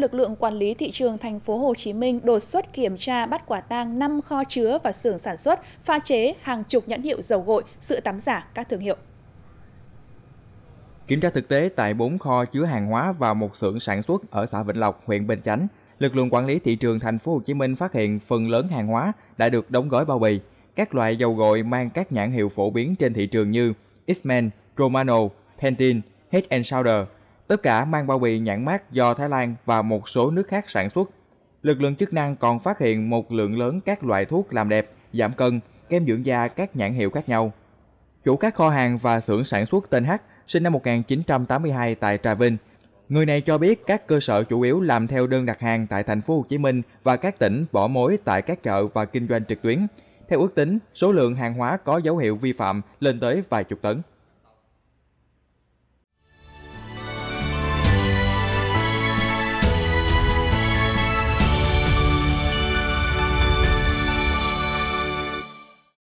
lực lượng quản lý thị trường thành phố Hồ Chí Minh đột xuất kiểm tra bắt quả tang 5 kho chứa và xưởng sản xuất, pha chế hàng chục nhãn hiệu dầu gội, sữa tắm giả các thương hiệu. Kiểm tra thực tế tại 4 kho chứa hàng hóa và một xưởng sản xuất ở xã Vĩnh Lộc, huyện Bình Chánh, lực lượng quản lý thị trường thành phố Hồ Chí Minh phát hiện phần lớn hàng hóa đã được đóng gói bao bì. Các loại dầu gội mang các nhãn hiệu phổ biến trên thị trường như x Romano, Pantene, Head and Shoulder, Tất cả mang bao bì nhãn mát do Thái Lan và một số nước khác sản xuất. Lực lượng chức năng còn phát hiện một lượng lớn các loại thuốc làm đẹp, giảm cân, kem dưỡng da các nhãn hiệu khác nhau. Chủ các kho hàng và xưởng sản xuất tên H sinh năm 1982 tại Trà Vinh. Người này cho biết các cơ sở chủ yếu làm theo đơn đặt hàng tại thành phố Hồ Chí Minh và các tỉnh bỏ mối tại các chợ và kinh doanh trực tuyến. Theo ước tính, số lượng hàng hóa có dấu hiệu vi phạm lên tới vài chục tấn.